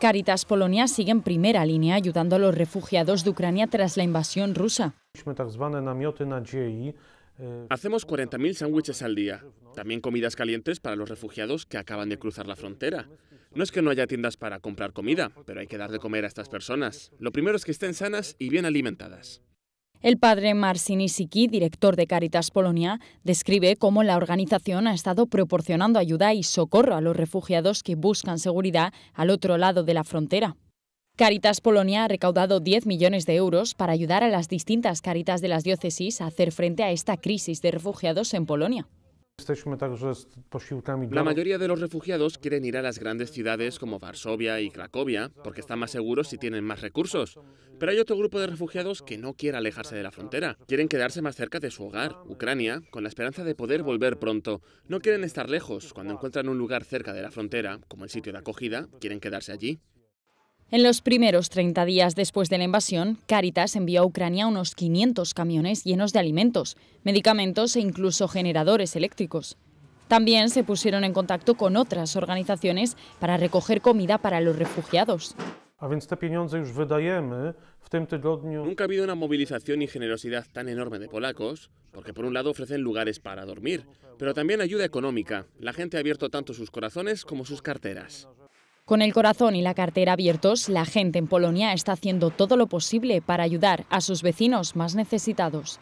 Caritas Polonia sigue en primera línea ayudando a los refugiados de Ucrania tras la invasión rusa. E, Hacemos 40.000 sándwiches al día, también comidas calientes para los refugiados que acaban de cruzar la frontera. No es que no haya tiendas para comprar comida, pero hay que dar de comer a estas personas. Lo primero es que estén sanas y bien alimentadas. El padre Marcin Isiki, director de Caritas Polonia, describe cómo la organización ha estado proporcionando ayuda y socorro a los refugiados que buscan seguridad al otro lado de la frontera. Caritas Polonia ha recaudado 10 millones de euros para ayudar a las distintas caritas de las diócesis a hacer frente a esta crisis de refugiados en Polonia. La mayoría de los refugiados quieren ir a las grandes ciudades como Varsovia y Cracovia porque están más seguros si tienen más recursos. Pero hay otro grupo de refugiados que no quiere alejarse de la frontera. Quieren quedarse más cerca de su hogar, Ucrania, con la esperanza de poder volver pronto. No quieren estar lejos. Cuando encuentran un lugar cerca de la frontera, como el sitio de acogida, quieren quedarse allí. En los primeros 30 días después de la invasión, Caritas envió a Ucrania unos 500 camiones llenos de alimentos, medicamentos e incluso generadores eléctricos. También se pusieron en contacto con otras organizaciones para recoger comida para los refugiados. Nunca ha habido una movilización y generosidad tan enorme de polacos, porque por un lado ofrecen lugares para dormir, pero también ayuda económica. La gente ha abierto tanto sus corazones como sus carteras. Con el corazón y la cartera abiertos, la gente en Polonia está haciendo todo lo posible para ayudar a sus vecinos más necesitados.